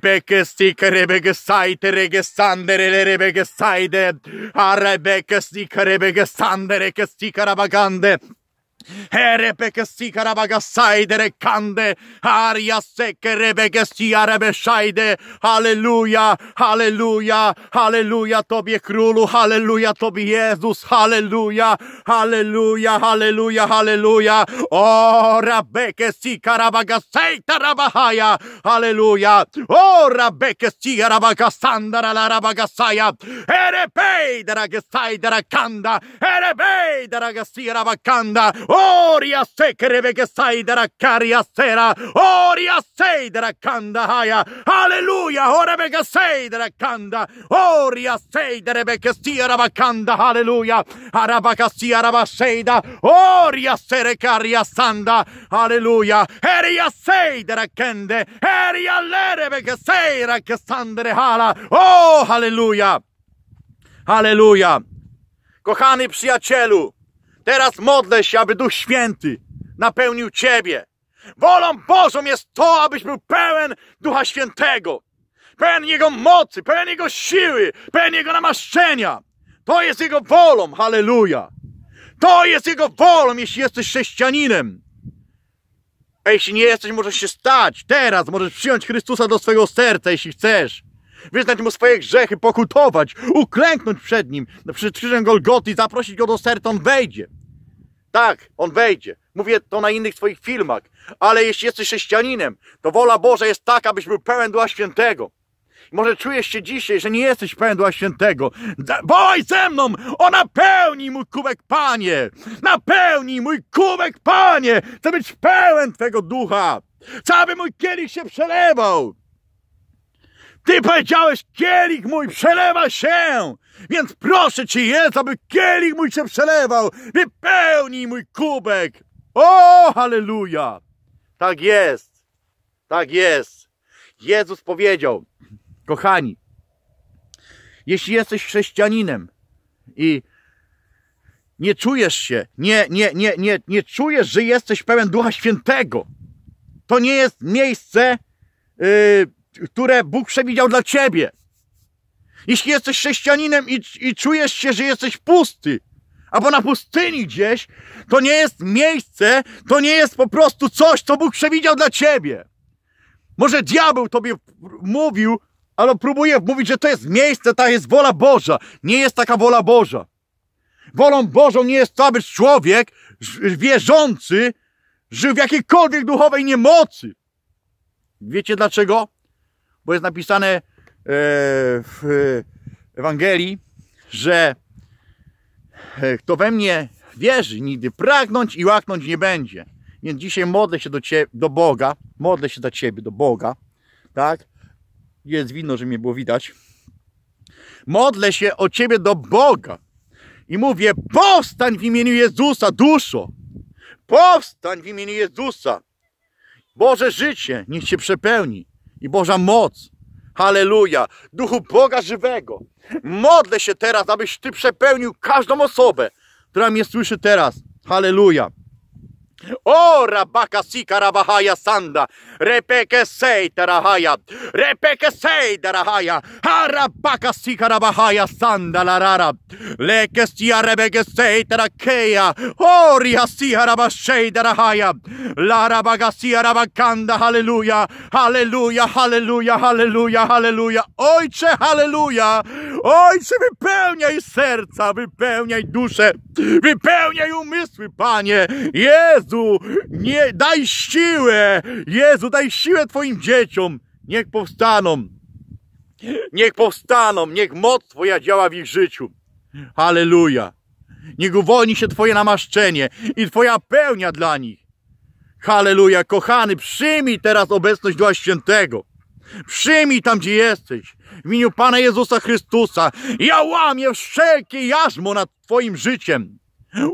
Bekestik rebegesite regesandere rebegeside. Arrebekestik rebegesandere kestik arabagande. Herepeke sikarabaga saidere kande, aria seke rebege siarebe szajde. Halleluja, halleluja, halleluja Tobie Królu, halleluja Tobie Jezus, halleluja, halleluja, oh, halleluja, halleluja. O oh, rabeke sikarabaga seitarabahaya, halleluja. O rabeke sikarabaga sandara larabaga saya. Herepei daraga saidera kanda, herepei daraga sirabakanda. Oria sekereveke saidera karia sera. Oria seidera kanda haya. Alleluia. Hallelujah. ke seidera kanda. Oria seidereveke siera bakanda. Hallelujah. Arabaka siera baseida. Oria sere karia sanda. Hallelujah. Heria seidera kende. Heria ke seira ke sandere hala. Oh, alleluia. Alleluia. Kochany przyjacielu, Teraz modlę się, aby Duch Święty napełnił Ciebie. Wolą Bożą jest to, abyś był pełen Ducha Świętego, pełen Jego mocy, pełen Jego siły, pełen Jego namaszczenia. To jest Jego wolą, halleluja. To jest Jego wolą, jeśli jesteś chrześcijaninem. A jeśli nie jesteś, możesz się stać. Teraz możesz przyjąć Chrystusa do swojego serca, jeśli chcesz. Wyznać Mu swoje grzechy, pokutować, uklęknąć przed Nim, przed krzyżem Golgoty i zaprosić Go do serca, On wejdzie. Tak, on wejdzie. Mówię to na innych twoich filmach. Ale jeśli jesteś chrześcijaninem, to wola Boża jest taka, abyś był pełen Ducha Świętego. Może czujesz się dzisiaj, że nie jesteś pełen Ducha Świętego. Boj ze mną! O napełnij mój kubek, Panie! Napełnij mój kubek, Panie! Chcę być pełen Twego Ducha! aby mój kielich się przelewał! Ty powiedziałeś, kielich mój przelewa się! Więc proszę ci jest, aby kielich mój się przelewał! Wypełnij mój kubek! O, halleluja! Tak jest! Tak jest! Jezus powiedział, kochani, jeśli jesteś chrześcijaninem i nie czujesz się, nie, nie, nie, nie, nie czujesz, że jesteś pełen Ducha Świętego, to nie jest miejsce, yy, które Bóg przewidział dla ciebie. Jeśli jesteś chrześcijaninem i, i czujesz się, że jesteś pusty, albo na pustyni gdzieś, to nie jest miejsce, to nie jest po prostu coś, co Bóg przewidział dla ciebie. Może diabeł tobie mówił, ale próbuje mówić, że to jest miejsce, ta jest wola Boża. Nie jest taka wola Boża. Wolą Bożą nie jest to, aby człowiek wierzący żył w jakiejkolwiek duchowej niemocy. Wiecie dlaczego? bo jest napisane e, w Ewangelii, że e, kto we mnie wierzy, nigdy pragnąć i łaknąć nie będzie. Więc dzisiaj modlę się do, ciebie, do Boga, modlę się za Ciebie, do Boga, tak? Jest winno, że mnie było widać. Modlę się o Ciebie do Boga i mówię, powstań w imieniu Jezusa, duszo! Powstań w imieniu Jezusa! Boże życie, niech się przepełni i Boża moc. Halleluja! Duchu Boga żywego, modlę się teraz, abyś Ty przepełnił każdą osobę, która mnie słyszy teraz. Halleluja! Ora baka sikarabahaya sanda. Repeke sei tarahaya. Repeke sei darahaya. Hara baka sikarabahaya sanda larara. Leke sia rebeke sei tarakea. Oria siharabashei darahaya. Lara baka siharabakanda. Hallelujah. Hallelujah. Hallelujah. Hallelujah. Hallelujah. Oice hallelujah. Ojcze, wypełniaj serca, wypełniaj duszę, wypełniaj umysły, Panie. Jezu, nie, daj siłę, Jezu, daj siłę Twoim dzieciom. Niech powstaną, niech powstaną, niech moc Twoja działa w ich życiu. Halleluja. Niech uwolni się Twoje namaszczenie i Twoja pełnia dla nich. Halleluja, kochany, przyjmij teraz obecność Ducha Świętego. Przyjmij tam, gdzie jesteś. W imieniu Pana Jezusa Chrystusa. Ja łamię wszelkie jarzmo nad Twoim życiem.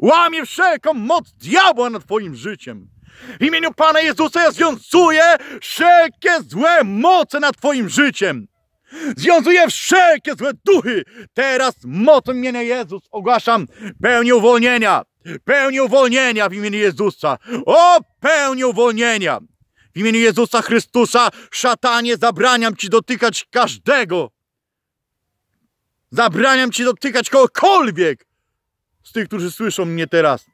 Łamię wszelką moc diabła nad Twoim życiem. W imieniu Pana Jezusa ja związuję wszelkie złe moce nad Twoim życiem. Związuję wszelkie złe duchy. Teraz mocą imienia Jezus ogłaszam pełnię uwolnienia. Pełnię uwolnienia w imieniu Jezusa. O, pełnię uwolnienia. W imieniu Jezusa Chrystusa, szatanie, zabraniam Ci dotykać każdego. Zabraniam Ci dotykać kogokolwiek z tych, którzy słyszą mnie teraz.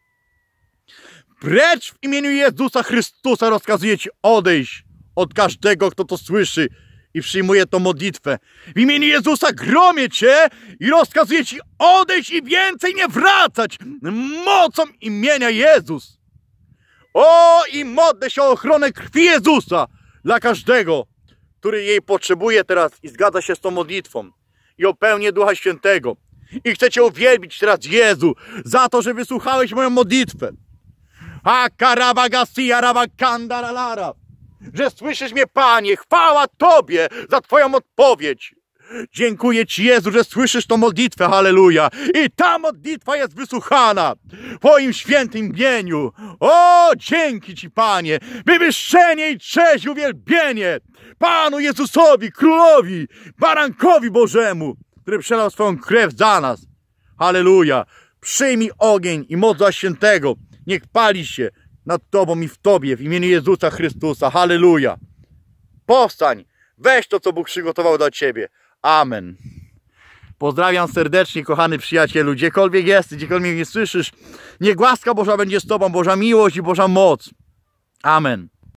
Precz w imieniu Jezusa Chrystusa rozkazuję Ci odejść od każdego, kto to słyszy i przyjmuje tą modlitwę. W imieniu Jezusa gromię Cię i rozkazuję Ci odejść i więcej nie wracać mocą imienia Jezus. O i modlę się o ochronę krwi Jezusa dla każdego, który jej potrzebuje teraz i zgadza się z tą modlitwą i o pełnię Ducha Świętego. I chcę Cię uwielbić teraz, Jezu, za to, że wysłuchałeś moją modlitwę. A Kanda, arabakandaralara. Że słyszysz mnie, Panie, chwała Tobie za Twoją odpowiedź. Dziękuję Ci, Jezu, że słyszysz tą modlitwę, halleluja. I ta modlitwa jest wysłuchana w Twoim świętym imieniu. O, dzięki Ci, Panie. Wywyższenie i cześć, uwielbienie Panu Jezusowi, Królowi, Barankowi Bożemu, który przelał swoją krew za nas. Halleluja. Przyjmij ogień i moc świętego. Niech pali się nad Tobą i w Tobie, w imieniu Jezusa Chrystusa. Halleluja. Powstań. Weź to, co Bóg przygotował dla Ciebie. Amen. Pozdrawiam serdecznie, kochany przyjacielu, gdziekolwiek jesteś, gdziekolwiek nie słyszysz. Niech łaska Boża będzie z Tobą, Boża miłość i Boża moc. Amen.